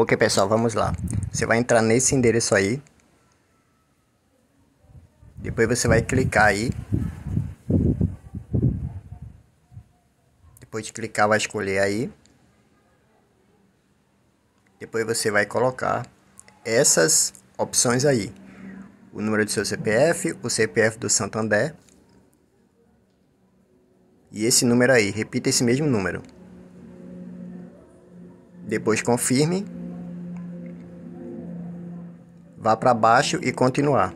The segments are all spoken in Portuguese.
Ok, pessoal, vamos lá. Você vai entrar nesse endereço aí. Depois você vai clicar aí. Depois de clicar, vai escolher aí. Depois você vai colocar essas opções aí. O número do seu CPF, o CPF do Santander. E esse número aí, repita esse mesmo número. Depois confirme vá para baixo e continuar.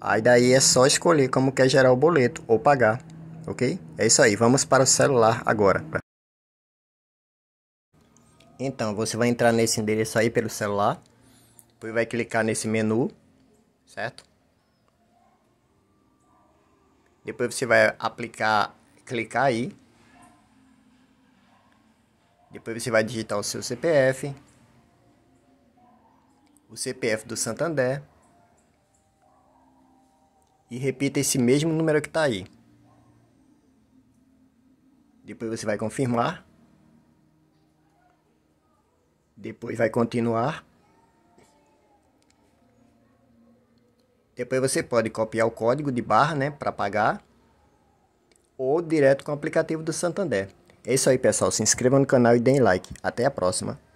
Aí daí é só escolher como quer gerar o boleto ou pagar, ok? É isso aí, vamos para o celular agora. Então, você vai entrar nesse endereço aí pelo celular, depois vai clicar nesse menu, certo? Depois você vai aplicar, clicar aí. Depois você vai digitar o seu CPF, o CPF do Santander e repita esse mesmo número que está aí. Depois você vai confirmar. Depois vai continuar. Depois você pode copiar o código de barra, né, para pagar ou direto com o aplicativo do Santander. É isso aí, pessoal. Se inscreva no canal e deem like. Até a próxima.